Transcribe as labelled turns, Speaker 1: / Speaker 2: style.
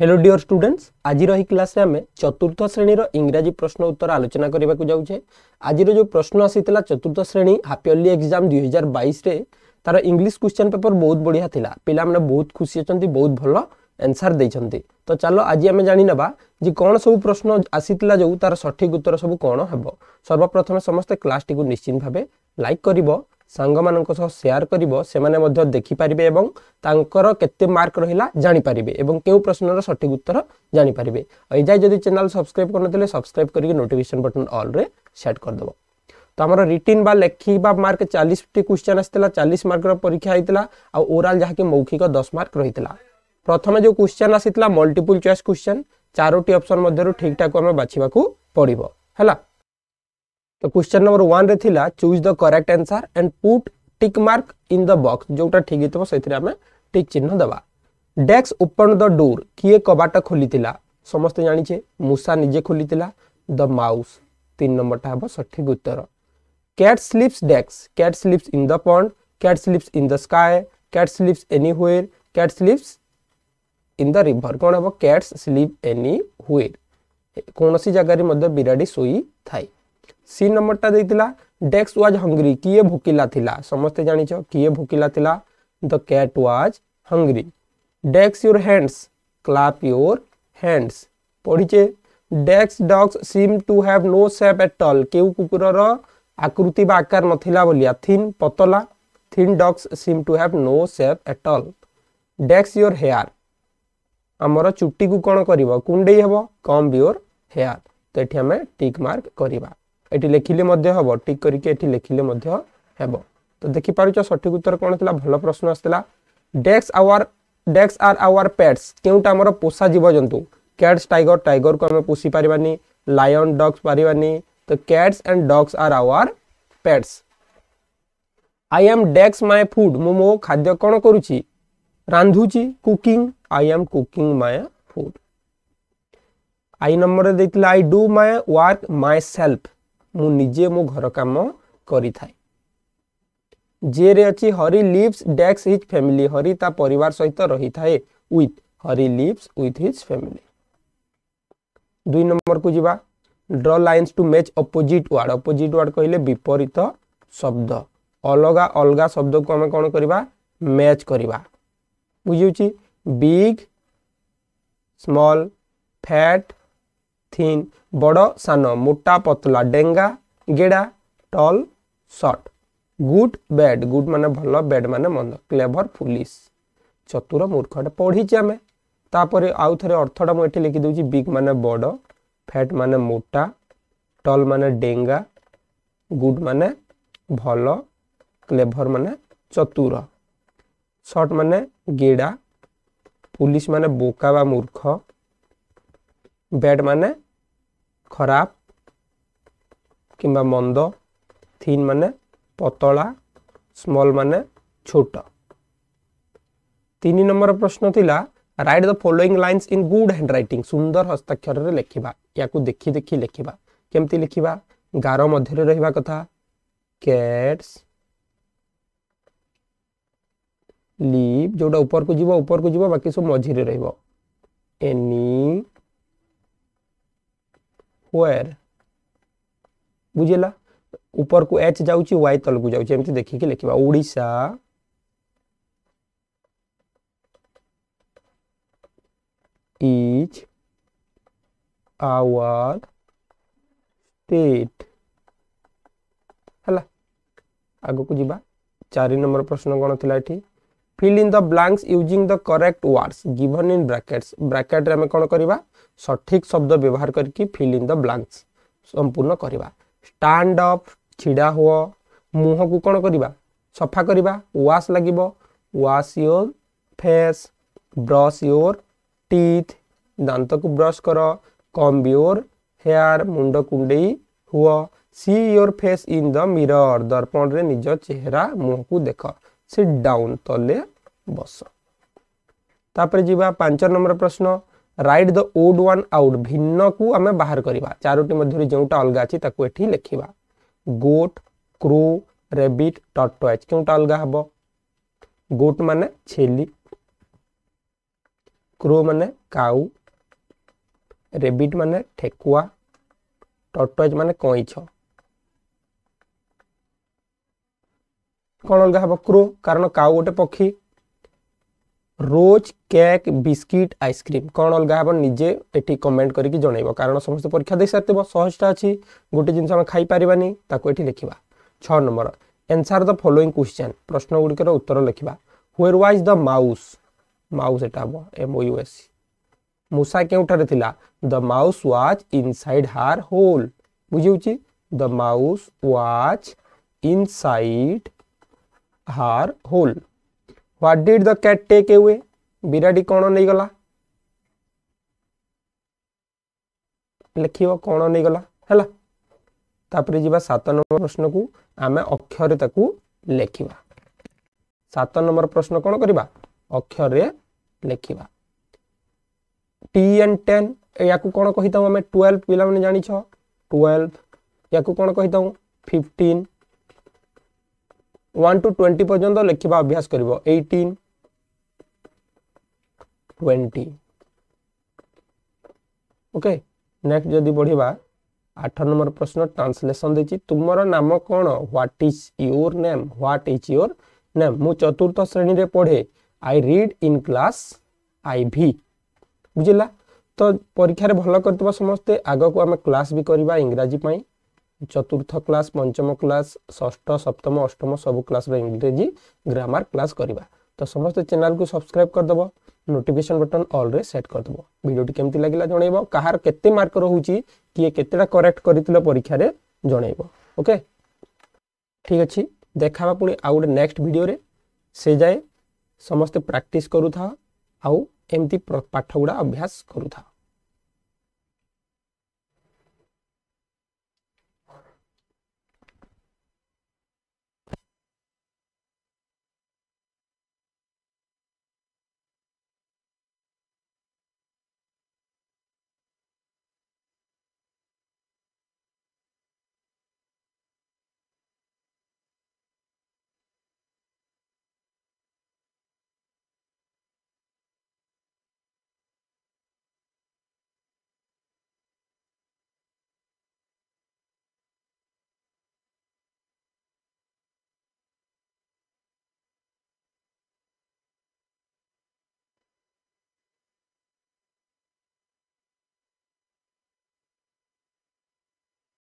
Speaker 1: hello ডিওর students আজির এই ক্লাসে আমি চতুর্থ শ্রেণীর ইংরাজী প্রশ্ন উত্তর আলোচনা করা যাচ্ছে আজির যে প্রশ্ন আসিলা চতুর্থ শ্রেণী হাপিওলি এক্সাম দুই হাজার বাইশে তার ইংলিশ কোশ্চেন পেপর বহুত বড়িয়া লা পিলামানে বহুত খুশি অনেক বহুত ভালো আনসার দিয়েছেন তো চাল আজ আমি জাঁবা যে কোণ সব প্রশ্ন আসিলা যে তার সঠিক উত্তর সব কোণ হব সর্বপ্রথমে সমস্ত ক্লাসটি নিশ্চিত ভাবে লাইক করব ସାଙ୍ଗମାନଙ୍କ ସହ ସେୟାର କରିବ ସେମାନେ ମଧ୍ୟ ଦେଖିପାରିବେ ଏବଂ ତାଙ୍କର କେତେ ମାର୍କ ରହିଲା ଜାଣିପାରିବେ ଏବଂ କେଉଁ ପ୍ରଶ୍ନର ସଠିକ୍ ଉତ୍ତର ଜାଣିପାରିବେ ଆଉ ଏଯାଏ ଯଦି ଚ୍ୟାନେଲ୍ ସବସ୍କ୍ରାଇବ୍ କରିନଥିଲେ ସବସ୍କ୍ରାଇବ୍ କରିକି ନୋଟିଫିକେସନ୍ ବଟନ୍ ଅଲ୍ରେ ସେଟ୍ କରିଦେବ ତ ଆମର ରିଟିନ୍ ବା ଲେଖିବା ମାର୍କ ଚାଳିଶଟି କ୍ୱେଶ୍ଚନ୍ ଆସିଥିଲା ଚାଳିଶ ମାର୍କର ପରୀକ୍ଷା ହେଇଥିଲା ଆଉ ଓରାଲ୍ ଯାହାକି ମୌଖିକ ଦଶ ମାର୍କ ରହିଥିଲା ପ୍ରଥମେ ଯେଉଁ କ୍ୱେଶ୍ଚନ୍ ଆସିଥିଲା ମଲ୍ଟିପୁଲ୍ ଚଏସ୍ କ୍ୱେଶ୍ଚନ୍ ଚାରୋଟି ଅପସନ୍ ମଧ୍ୟରୁ ଠିକ୍ଠାକ୍ ଆମେ ବାଛିବାକୁ ପଡ଼ିବ ହେଲା तो क्वेश्चन नंबर वन थिला choose the correct answer and put tick mark in the box जो ठीक होइतबो से टिक चिन्ह दबा डेक्स ओपन द डोर किए कबाट खोली समस्त जानिछे मूसा निजे खोली द माउस तीन टा हबो सठिक उत्तर कैट स्लीप्स डेक्स cat sleeps in the pond cat sleeps in the sky cat sleeps where cat sleeps in the river कौन हम कैट्स स्लीप एनी हुए कौन सी जगार विराड़ी शोई थाए सी नंबर टा देइतिला डेक्स वाज हंग्री किए भुकिला समस्ते जान किए भुकिला द कैट वाज हंग्री डेक्स your hands clap your hands पढ़ीचे डेक्स dogs seem to have no shape at all के कुकुरर आकृति बा आकार नथिला बोलिया थिन पतला thin dogs seem to have no shape at all डेक्स योर हेयर आमर चुट्टी को कौन कर कुंडे हम कम योर हेयर तो ये आम टिक मार्क करवा ଏଠି ଲେଖିଲେ ମଧ୍ୟ ହେବ ଟିକ୍ କରିକି ଏଠି ଲେଖିଲେ ମଧ୍ୟ ହେବ ତ ଦେଖିପାରୁଛ ସଠିକ ଉତ୍ତର କ'ଣ ଥିଲା ଭଲ ପ୍ରଶ୍ନ ଆସିଥିଲା ଡେକ୍ସ ଆୱାର ଡେକ୍ସ ଆର୍ ଆୱାର ପେଟ୍ସ କେଉଁଟା ଆମର ପୋଷା ଜୀବଜନ୍ତୁ କ୍ୟାଟ୍ସ ଟାଇଗର ଟାଇଗରକୁ ଆମେ ପୋଷି ପାରିବାନି ଲାୟନ୍ ଡଗ୍ସ ପାରିବାନି ତ cats and dogs are our pets I am ଡେକ୍ସ ମାଏ ଫୁଡ୍ ମୁଁ ମୋ ଖାଦ୍ୟ କ'ଣ କରୁଛି ରାନ୍ଧୁଛି cooking I am cooking my food I ନମ୍ବରରେ ଦେଇଥିଲା I do my work myself मुझे मो घर कम करें जेरे अच्छी हरी लिवस डैक्स हिज फैमिली हरी ता परिवार सहित रही थाए Hari lives with his family दुई नंबर को जीवा draw lines to match opposite word opposite ward कहले विपरीत शब्द अलग अलग शब्द को आम कौन करवा मैच करवा बुझे बिग स्मल फैट थीन बड़ सान मोटा पतला डेगा गेड़ा टल सर्ट गुड बैड गुड मान भल बैड मान मंद क्लेभर फुलिस चतुर मूर्ख पढ़ी आम तापर आउ थे अर्थटा मुझे लिखि दे बिग मान बड़ फैट मान मोटा टल मान डेगा गुड मान भल क्लेभर मान चतुर सर्ट मान गेड़ा पुलिस मान बोका मूर्ख बैड मान खराब कि मंद थीन मान पतला स्मल मान छोट तीन नंबर प्रश्न थी write the following lines in good handwriting सुंदर हस्ताक्षर से लिखा या देखी देखी लिखा केमती लिखा गार मध्य रहा कथा कैट्स लिप जोटा ऊपर को जीव ऊपर को जीव बाकी सब मझे रनी स्क्वायर बुझेगा ऊपर को एच जाऊँ वाई तल को जाऊँ एमती देखिकी लिखा ओडा इज आवर स्टेट हला आग को जी चार नंबर प्रश्न कौन थी fill in the blanks using the correct words given in brackets bracket रे हमें कौन करवा ସଠିକ୍ ଶବ୍ଦ ବ୍ୟବହାର କରିକି ଫିଲ୍ ଇନ୍ ଦ ବ୍ଲାଙ୍କସ୍ ସମ୍ପୂର୍ଣ୍ଣ କରିବା ଷ୍ଟାଣ୍ଡ ଅପ୍ ଛିଡ଼ା ହୁଅ ମୁହଁକୁ କ'ଣ କରିବା ସଫା କରିବା ୱାଶ୍ ଲାଗିବ wash your face brush your teeth ଦାନ୍ତକୁ ବ୍ରଶ୍ କର କମ୍ବ ୟୋର୍ ହେୟାର୍ ମୁଣ୍ଡ କୁଣ୍ଡେଇ ହୁଅ see your face in the mirror ଦର୍ପଣରେ ନିଜ ଚେହେରା ମୁହଁକୁ ଦେଖ ସିଟ୍ ଡାଉନ୍ ତଲେ ବସ ତାପରେ ଯିବା ପାଞ୍ଚ ନମ୍ବର ପ୍ରଶ୍ନ write the odd one out भिन्न को आम बाहर करवा मध्य जो अलग अच्छी लिखा गोट क्रो रेबिट टट क्यों अलग हम गोट मान छेली क्रो मान काउ रेबिट मान ठेकुआ टर्टोच मान कईछ कौन अलग हम क्रो कारण काउ गोटे पक्षी रोज केक बिस्किट आइसक्रीम कौन अलग हम निजे कमेंट करके जन कारण समस्त परीक्षा दे सारी सहजटा अच्छी गोटे जिनस खाई ताको ये लिखा छ number answer the following question प्रश्न गुड़िकर उत्तर लिखा where was the mouse mouse यहाँ हम एम ओस मूषा के the mouse was inside her hole बुझे the mouse was inside her hole what did the cat take away ବିରାଟି କ'ଣ ନେଇଗଲା ଲେଖିବ କ'ଣ ନେଇଗଲା ହେଲା ତାପରେ ଯିବା ସାତ ନମ୍ବର ପ୍ରଶ୍ନକୁ ଆମେ ଅକ୍ଷରରେ ତାକୁ ଲେଖିବା ସାତ ନମ୍ବର ପ୍ରଶ୍ନ କ'ଣ କରିବା ଅକ୍ଷରରେ ଲେଖିବା ଟି ଆଣ୍ଡ ଟେନ୍ ୟାକୁ କ'ଣ କହିଥାଉ ଆମେ ଟୁଏଲ୍ଭ ପିଲାମାନେ ଜାଣିଛ ଟୁଏଲ୍ଭ ୟାକୁ କ'ଣ କହିଥାଉ ଫିଫ୍ଟିନ୍ ওয়ান টু টোয়েন্টি পর্যন্ত লেখিবা অভ্যাস করব এইটিন টোয়েন্টি ওকে নেক্সট যদি পড়া আঠ নম্বর প্রশ্ন ট্রান্সলেসন দিয়েছি তোমার নাম কোণ what is your name what is your name মু চতুর্থ শ্রেণীরে পড়ে I read in class I V বুঝলা তো পরীক্ষার ভাল করতে সমস্তে আগক আমি ক্লাস বি করা ইংরাজী পাই চতুর্থ ক্লাস পঞ্চম ক্লাস ষষ্ঠ সপ্তম অষ্টম সবু ক্লাসর ইংরেজি গ্রামার ক্লাস করা তো সমস্ত চ্যানেলকে সবসক্রাইব করদেব নোটিফিকেসন বটন অলরে সেট করদেব ভিডিওটি কেমতি লাগিলা জনাইব কাহার কেতে মার্ক রহুচি কিয়ে কেতেটা করেক্ট করিলে পরীক্ষার জনাইব ওকে ঠিক আছে দেখা পুনি আউ গোটে নেক্সট ভিডিওরে সে যায় ସମସ୍ତେ ପ୍ରାକ୍ଟିସ୍ କରୁଥାଅ ଆଉ ଏମିତି ପାଠ ଗୁଡ଼ା ଅଭ୍ୟାସ କରୁଥାଅ